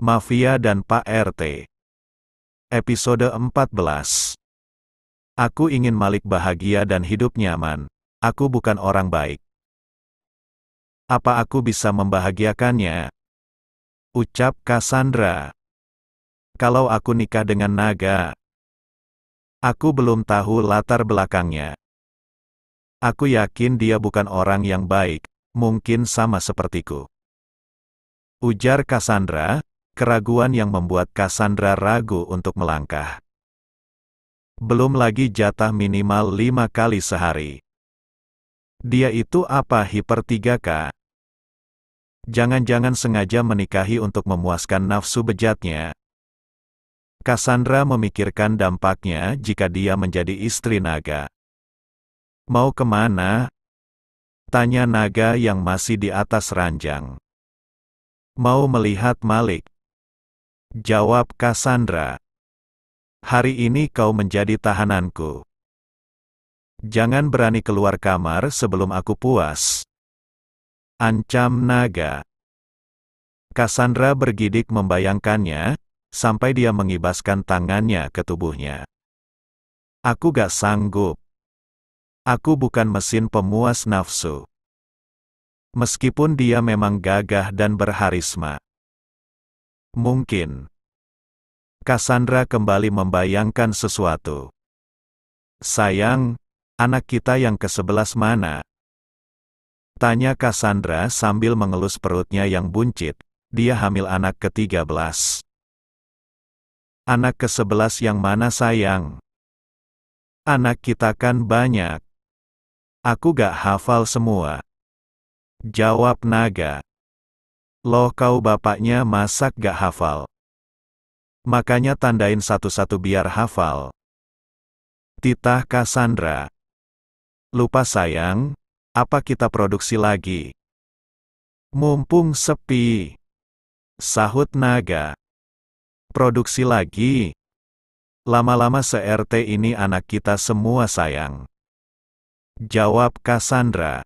Mafia dan Pak RT. Episode 14 Aku ingin Malik bahagia dan hidup nyaman. Aku bukan orang baik. Apa aku bisa membahagiakannya? Ucap Cassandra. Kalau aku nikah dengan naga, aku belum tahu latar belakangnya. Aku yakin dia bukan orang yang baik, mungkin sama sepertiku. Ujar Cassandra, keraguan yang membuat Cassandra ragu untuk melangkah. Belum lagi jatah minimal lima kali sehari. Dia itu apa hiper 3K? Jangan-jangan sengaja menikahi untuk memuaskan nafsu bejatnya. Cassandra memikirkan dampaknya jika dia menjadi istri naga. Mau kemana? Tanya naga yang masih di atas ranjang. Mau melihat Malik. Jawab Cassandra. Hari ini kau menjadi tahananku. Jangan berani keluar kamar sebelum aku puas. Ancam naga. Cassandra bergidik membayangkannya, sampai dia mengibaskan tangannya ke tubuhnya. Aku gak sanggup. Aku bukan mesin pemuas nafsu. Meskipun dia memang gagah dan berharisma. Mungkin. Cassandra kembali membayangkan sesuatu. Sayang, anak kita yang ke kesebelas mana? Tanya Cassandra sambil mengelus perutnya yang buncit, dia hamil anak ke belas. Anak ke-11 yang mana sayang? Anak kita kan banyak. Aku gak hafal semua. Jawab naga. Loh kau bapaknya masak gak hafal. Makanya tandain satu-satu biar hafal. Titah Cassandra. Lupa sayang, apa kita produksi lagi? Mumpung sepi. Sahut naga. Produksi lagi. Lama-lama se-RT ini anak kita semua sayang. Jawab Cassandra.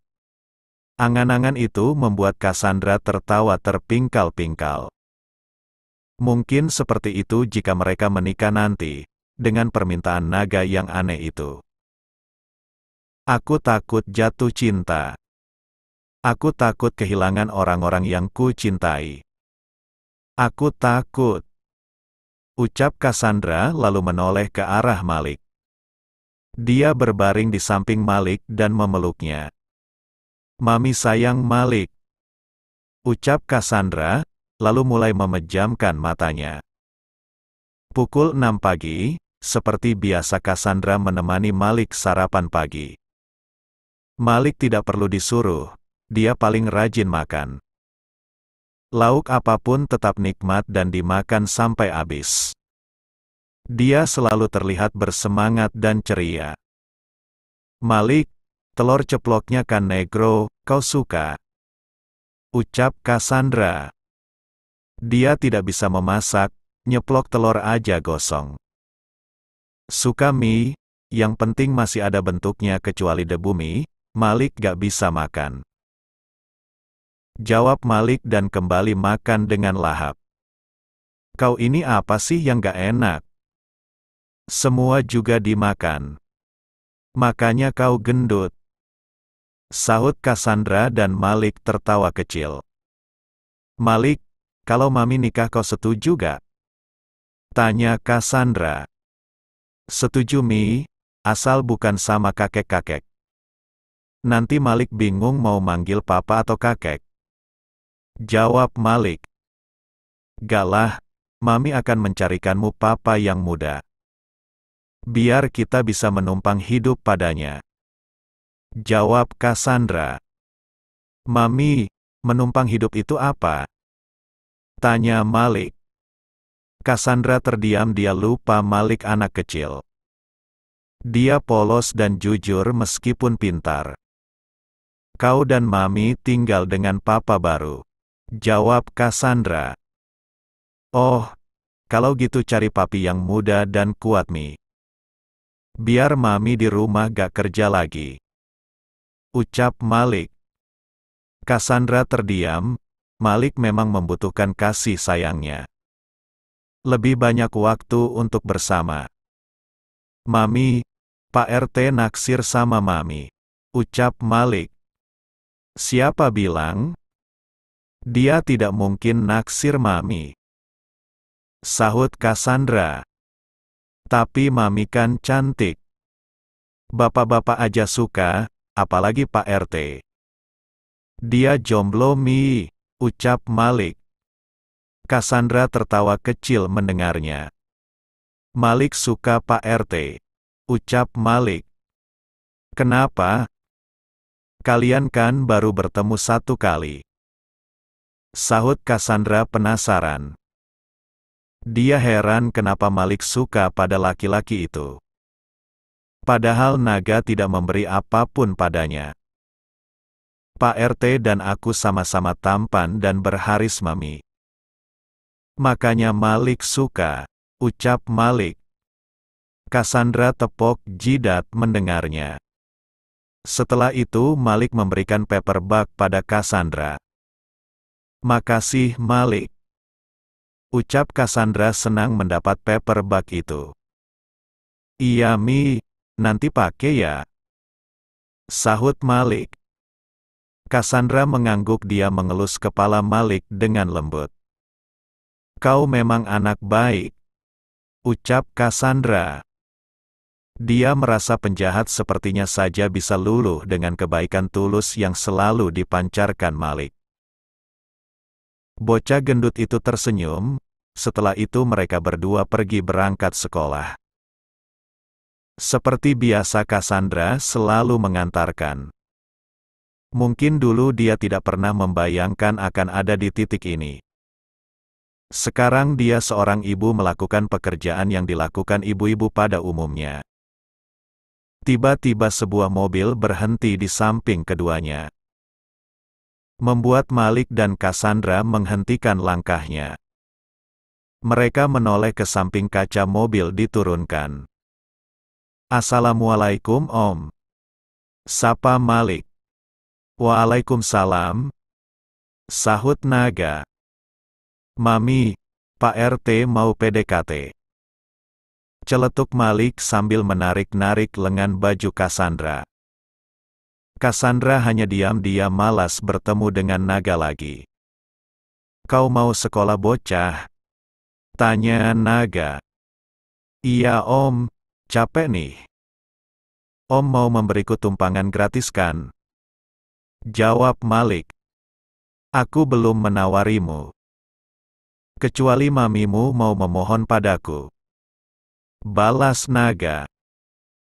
Angan-angan itu membuat Cassandra tertawa terpingkal-pingkal. Mungkin seperti itu jika mereka menikah nanti, dengan permintaan naga yang aneh itu. Aku takut jatuh cinta. Aku takut kehilangan orang-orang yang ku cintai. Aku takut. Ucap Cassandra lalu menoleh ke arah Malik. Dia berbaring di samping Malik dan memeluknya. Mami sayang Malik. Ucap Cassandra, lalu mulai memejamkan matanya. Pukul 6 pagi, seperti biasa Cassandra menemani Malik sarapan pagi. Malik tidak perlu disuruh, dia paling rajin makan. Lauk apapun tetap nikmat dan dimakan sampai habis. Dia selalu terlihat bersemangat dan ceria. Malik, telur ceploknya kan negro, kau suka. Ucap Cassandra. Dia tidak bisa memasak, nyeplok telur aja gosong. Suka mie, yang penting masih ada bentuknya kecuali debu mie, Malik gak bisa makan. Jawab Malik dan kembali makan dengan lahap. Kau ini apa sih yang gak enak? Semua juga dimakan. Makanya kau gendut. Sahut Cassandra dan Malik tertawa kecil. Malik, kalau mami nikah kau setuju gak? Tanya Cassandra. Setuju Mi, asal bukan sama kakek-kakek. Nanti Malik bingung mau manggil papa atau kakek. Jawab Malik. Galah, mami akan mencarikanmu papa yang muda. Biar kita bisa menumpang hidup padanya. Jawab Cassandra. Mami, menumpang hidup itu apa? Tanya Malik. Cassandra terdiam dia lupa Malik anak kecil. Dia polos dan jujur meskipun pintar. Kau dan Mami tinggal dengan papa baru. Jawab Cassandra. Oh, kalau gitu cari papi yang muda dan kuat Mi. Biar Mami di rumah gak kerja lagi ucap Malik. Cassandra terdiam, Malik memang membutuhkan kasih sayangnya. Lebih banyak waktu untuk bersama. Mami, Pak RT naksir sama Mami, ucap Malik. Siapa bilang? Dia tidak mungkin naksir Mami. Sahut Cassandra. Tapi Mami kan cantik. Bapak-bapak aja suka, apalagi Pak RT. Dia jomblo mi, ucap Malik. Cassandra tertawa kecil mendengarnya. Malik suka Pak RT. Ucap Malik. Kenapa? Kalian kan baru bertemu satu kali. Sahut Cassandra penasaran. Dia heran kenapa Malik suka pada laki-laki itu. Padahal naga tidak memberi apapun padanya. Pak RT dan aku sama-sama tampan dan berharis mami. Makanya Malik suka, ucap Malik. Cassandra tepok jidat mendengarnya. Setelah itu Malik memberikan bag pada Cassandra. Makasih Malik. Ucap Cassandra senang mendapat bag itu. Iya Mi, nanti pakai ya. Sahut Malik. Cassandra mengangguk dia mengelus kepala Malik dengan lembut. Kau memang anak baik. Ucap Cassandra. Dia merasa penjahat sepertinya saja bisa luluh dengan kebaikan tulus yang selalu dipancarkan Malik. Bocah gendut itu tersenyum, setelah itu mereka berdua pergi berangkat sekolah. Seperti biasa Cassandra selalu mengantarkan. Mungkin dulu dia tidak pernah membayangkan akan ada di titik ini. Sekarang dia seorang ibu melakukan pekerjaan yang dilakukan ibu-ibu pada umumnya. Tiba-tiba sebuah mobil berhenti di samping keduanya. Membuat Malik dan Cassandra menghentikan langkahnya. Mereka menoleh ke samping kaca mobil diturunkan. Assalamualaikum Om. Sapa Malik. Waalaikumsalam. Sahut naga. Mami, Pak RT mau PDKT. Celetuk Malik sambil menarik-narik lengan baju Cassandra. Cassandra hanya diam-diam malas bertemu dengan naga lagi. Kau mau sekolah bocah? Tanya naga. Iya om, Capek nih. Om mau memberiku tumpangan gratis kan? Jawab Malik. Aku belum menawarimu. Kecuali mamimu mau memohon padaku. Balas naga.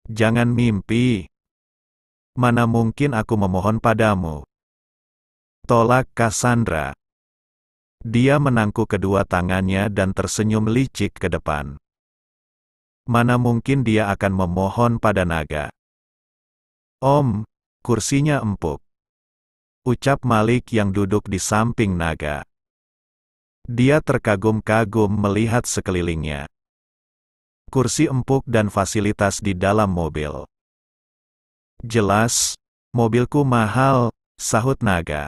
Jangan mimpi. Mana mungkin aku memohon padamu. Tolak Cassandra. Dia menangku kedua tangannya dan tersenyum licik ke depan mana mungkin dia akan memohon pada naga. Om, kursinya empuk. Ucap Malik yang duduk di samping naga. Dia terkagum-kagum melihat sekelilingnya. Kursi empuk dan fasilitas di dalam mobil. Jelas, mobilku mahal, sahut naga.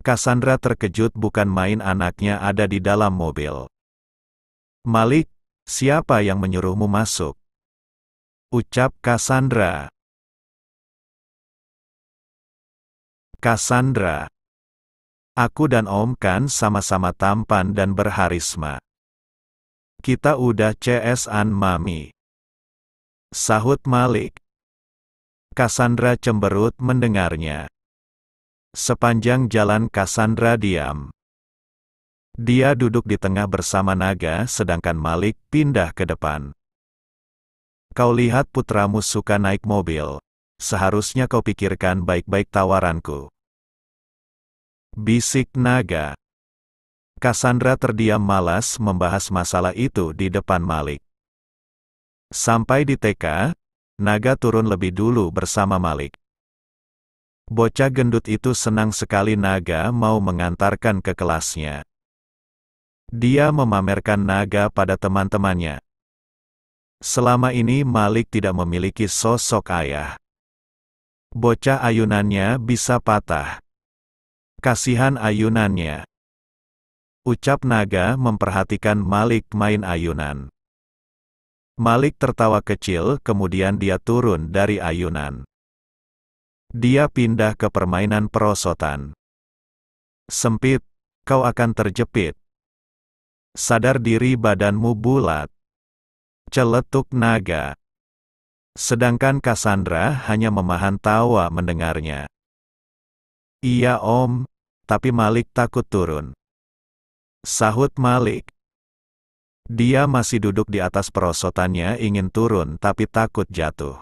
Cassandra terkejut bukan main anaknya ada di dalam mobil. Malik, Siapa yang menyuruhmu masuk? Ucap Cassandra. Cassandra. Aku dan Om kan sama-sama tampan dan berharisma. Kita udah CS-an mami. Sahut Malik. Cassandra cemberut mendengarnya. Sepanjang jalan Cassandra diam. Dia duduk di tengah bersama naga sedangkan Malik pindah ke depan. Kau lihat putramu suka naik mobil. Seharusnya kau pikirkan baik-baik tawaranku. Bisik naga. Cassandra terdiam malas membahas masalah itu di depan Malik. Sampai di TK, Naga turun lebih dulu bersama Malik. Bocah gendut itu senang sekali Naga mau mengantarkan ke kelasnya. Dia memamerkan naga pada teman-temannya. Selama ini Malik tidak memiliki sosok ayah. Bocah ayunannya bisa patah. Kasihan ayunannya. Ucap naga memperhatikan Malik main ayunan. Malik tertawa kecil kemudian dia turun dari ayunan. Dia pindah ke permainan perosotan. Sempit, kau akan terjepit. Sadar diri badanmu bulat. Celetuk naga. Sedangkan Cassandra hanya memahan tawa mendengarnya. Iya om, tapi Malik takut turun. Sahut Malik. Dia masih duduk di atas perosotannya ingin turun tapi takut jatuh.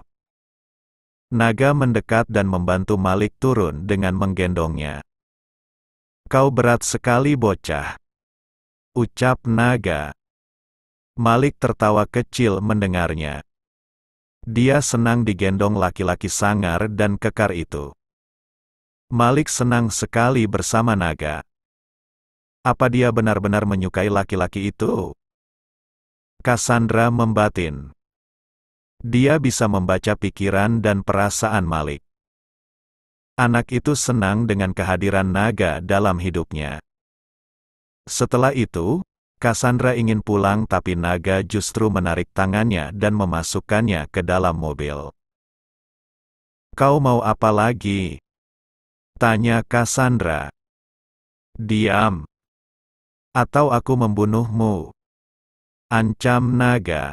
Naga mendekat dan membantu Malik turun dengan menggendongnya. Kau berat sekali bocah ucap naga. Malik tertawa kecil mendengarnya. Dia senang digendong laki-laki sangar dan kekar itu. Malik senang sekali bersama naga. Apa dia benar-benar menyukai laki-laki itu? Cassandra membatin. Dia bisa membaca pikiran dan perasaan Malik. Anak itu senang dengan kehadiran naga dalam hidupnya. Setelah itu, Cassandra ingin pulang tapi naga justru menarik tangannya dan memasukkannya ke dalam mobil. Kau mau apa lagi? Tanya Cassandra. Diam. Atau aku membunuhmu. Ancam naga.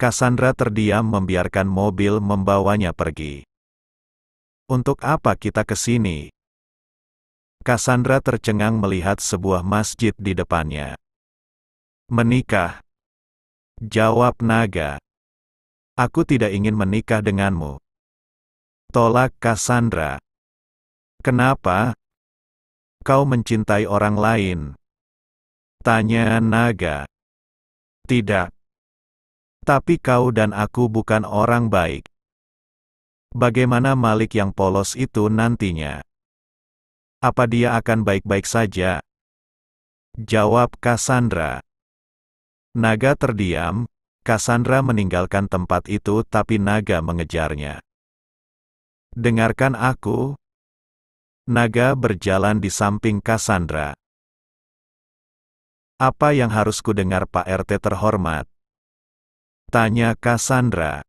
Cassandra terdiam membiarkan mobil membawanya pergi. Untuk apa kita ke sini? Cassandra tercengang melihat sebuah masjid di depannya. Menikah. Jawab naga. Aku tidak ingin menikah denganmu. Tolak Cassandra. Kenapa? Kau mencintai orang lain. Tanya naga. Tidak. Tapi kau dan aku bukan orang baik. Bagaimana Malik yang polos itu nantinya? Apa dia akan baik-baik saja? Jawab Cassandra. Naga terdiam, Cassandra meninggalkan tempat itu tapi naga mengejarnya. Dengarkan aku. Naga berjalan di samping Cassandra. Apa yang harus dengar, Pak RT terhormat? Tanya Cassandra.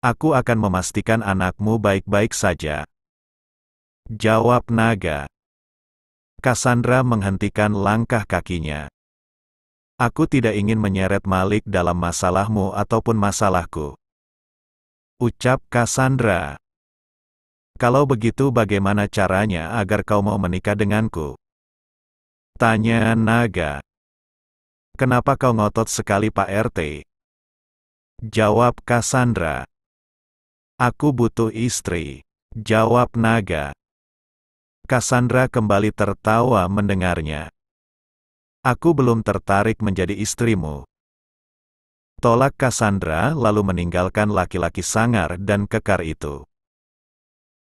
Aku akan memastikan anakmu baik-baik saja. Jawab naga. Cassandra menghentikan langkah kakinya. Aku tidak ingin menyeret Malik dalam masalahmu ataupun masalahku. Ucap Cassandra. Kalau begitu bagaimana caranya agar kau mau menikah denganku? Tanya naga. Kenapa kau ngotot sekali Pak RT? Jawab Cassandra. Aku butuh istri. Jawab naga. Cassandra kembali tertawa mendengarnya. Aku belum tertarik menjadi istrimu. Tolak Cassandra lalu meninggalkan laki-laki sangar dan kekar itu.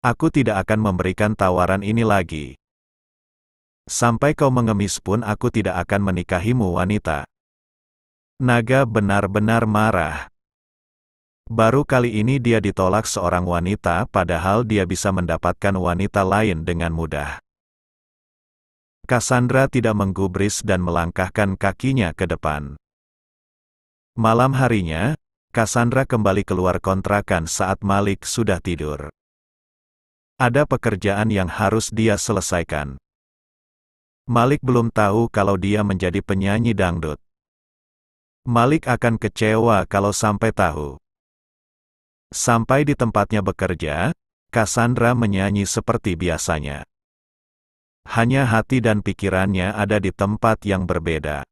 Aku tidak akan memberikan tawaran ini lagi. Sampai kau mengemis pun aku tidak akan menikahimu wanita. Naga benar-benar marah. Baru kali ini dia ditolak seorang wanita padahal dia bisa mendapatkan wanita lain dengan mudah. Cassandra tidak menggubris dan melangkahkan kakinya ke depan. Malam harinya, Cassandra kembali keluar kontrakan saat Malik sudah tidur. Ada pekerjaan yang harus dia selesaikan. Malik belum tahu kalau dia menjadi penyanyi dangdut. Malik akan kecewa kalau sampai tahu. Sampai di tempatnya bekerja, Cassandra menyanyi seperti biasanya. Hanya hati dan pikirannya ada di tempat yang berbeda.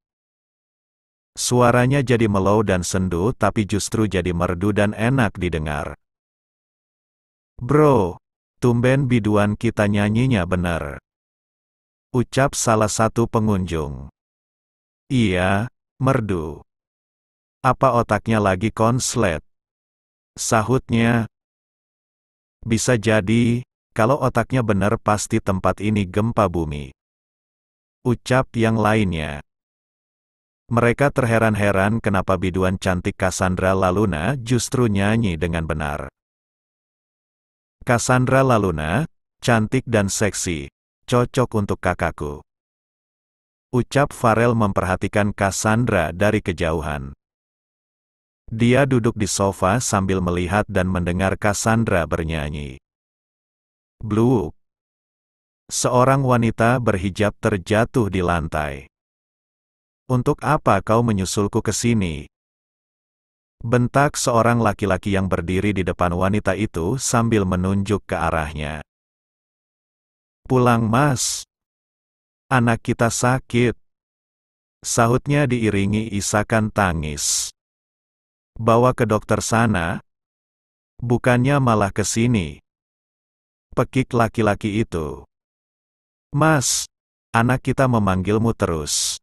Suaranya jadi melow dan sendu tapi justru jadi merdu dan enak didengar. Bro, tumben biduan kita nyanyinya benar, Ucap salah satu pengunjung. Iya, merdu. Apa otaknya lagi konslet? Sahutnya. Bisa jadi, kalau otaknya benar pasti tempat ini gempa bumi. Ucap yang lainnya. Mereka terheran-heran kenapa biduan cantik Cassandra Laluna justru nyanyi dengan benar. Cassandra Laluna, cantik dan seksi, cocok untuk kakakku. Ucap Farel memperhatikan Cassandra dari kejauhan. Dia duduk di sofa sambil melihat dan mendengar Cassandra bernyanyi. Blue. Seorang wanita berhijab terjatuh di lantai. Untuk apa kau menyusulku ke sini? Bentak seorang laki-laki yang berdiri di depan wanita itu sambil menunjuk ke arahnya. Pulang mas. Anak kita sakit. Sahutnya diiringi isakan tangis. Bawa ke dokter sana. Bukannya malah ke sini. Pekik laki-laki itu. Mas, anak kita memanggilmu terus.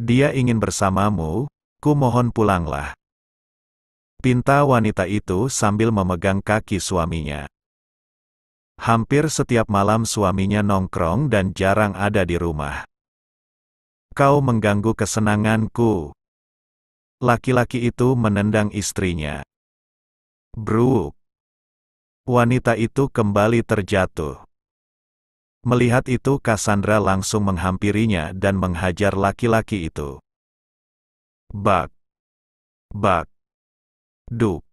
Dia ingin bersamamu, ku mohon pulanglah. Pinta wanita itu sambil memegang kaki suaminya. Hampir setiap malam suaminya nongkrong dan jarang ada di rumah. Kau mengganggu kesenanganku. Laki-laki itu menendang istrinya. Bruk. Wanita itu kembali terjatuh. Melihat itu Cassandra langsung menghampirinya dan menghajar laki-laki itu. Bak. Bak. Duk.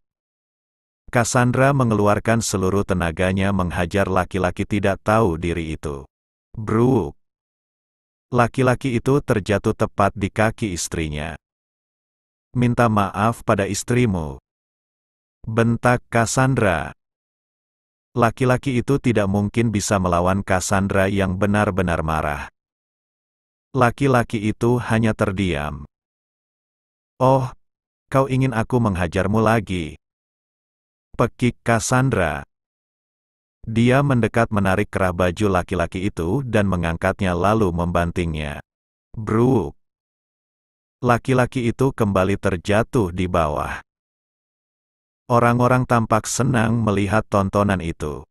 Cassandra mengeluarkan seluruh tenaganya menghajar laki-laki tidak tahu diri itu. Bruk. Laki-laki itu terjatuh tepat di kaki istrinya minta maaf pada istrimu. Bentak Cassandra Laki-laki itu tidak mungkin bisa melawan Cassandra yang benar-benar marah. Laki-laki itu hanya terdiam. Oh, kau ingin aku menghajarmu lagi? Pekik Cassandra. Dia mendekat menarik kerah baju laki-laki itu dan mengangkatnya lalu membantingnya. Bruk. Laki-laki itu kembali terjatuh di bawah. Orang-orang tampak senang melihat tontonan itu.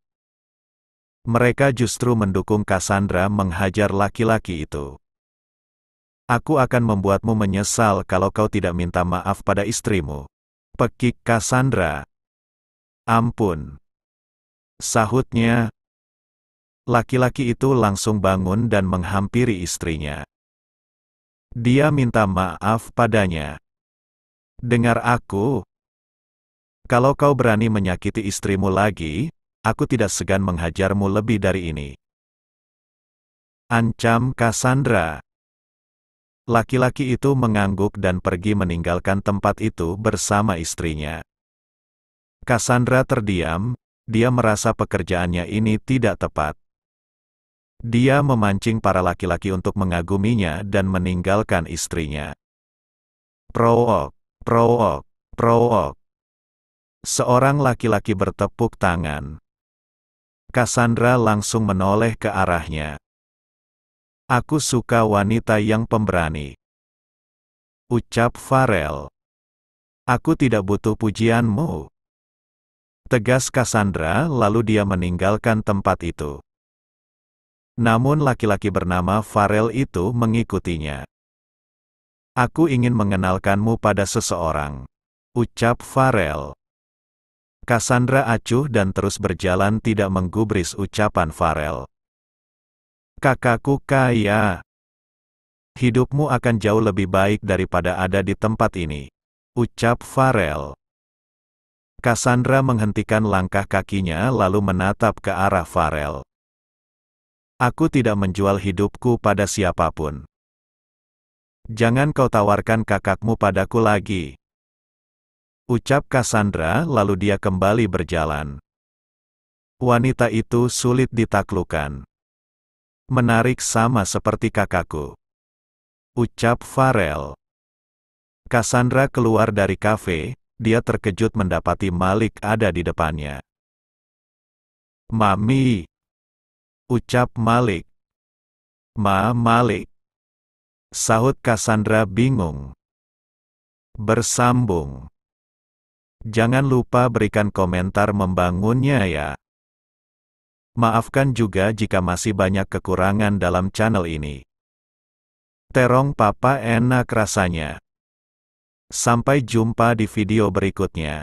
Mereka justru mendukung Cassandra menghajar laki-laki itu. Aku akan membuatmu menyesal kalau kau tidak minta maaf pada istrimu. Pekik Cassandra. Ampun. Sahutnya. Laki-laki itu langsung bangun dan menghampiri istrinya. Dia minta maaf padanya. Dengar aku. Kalau kau berani menyakiti istrimu lagi, aku tidak segan menghajarmu lebih dari ini. Ancam Cassandra. Laki-laki itu mengangguk dan pergi meninggalkan tempat itu bersama istrinya. Cassandra terdiam, dia merasa pekerjaannya ini tidak tepat. Dia memancing para laki-laki untuk mengaguminya dan meninggalkan istrinya. Prook, prook, prook. Seorang laki-laki bertepuk tangan. Cassandra langsung menoleh ke arahnya. Aku suka wanita yang pemberani. Ucap Farel. Aku tidak butuh pujianmu. Tegas Cassandra lalu dia meninggalkan tempat itu. Namun laki-laki bernama Farel itu mengikutinya. Aku ingin mengenalkanmu pada seseorang. Ucap Farel. Cassandra acuh dan terus berjalan tidak menggubris ucapan Farel. Kakakku kaya. Hidupmu akan jauh lebih baik daripada ada di tempat ini. Ucap Farel. Cassandra menghentikan langkah kakinya lalu menatap ke arah Farel. Aku tidak menjual hidupku pada siapapun. Jangan kau tawarkan kakakmu padaku lagi. Ucap Cassandra lalu dia kembali berjalan. Wanita itu sulit ditaklukan. Menarik sama seperti kakakku. Ucap Farel. Cassandra keluar dari kafe, dia terkejut mendapati Malik ada di depannya. Mami, ucap Malik. Ma Malik. Sahut Cassandra bingung. Bersambung. Jangan lupa berikan komentar membangunnya ya. Maafkan juga jika masih banyak kekurangan dalam channel ini. Terong papa enak rasanya. Sampai jumpa di video berikutnya.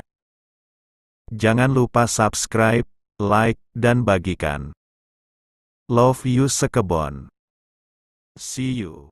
Jangan lupa subscribe, like, dan bagikan. Love you Sakabon. See you.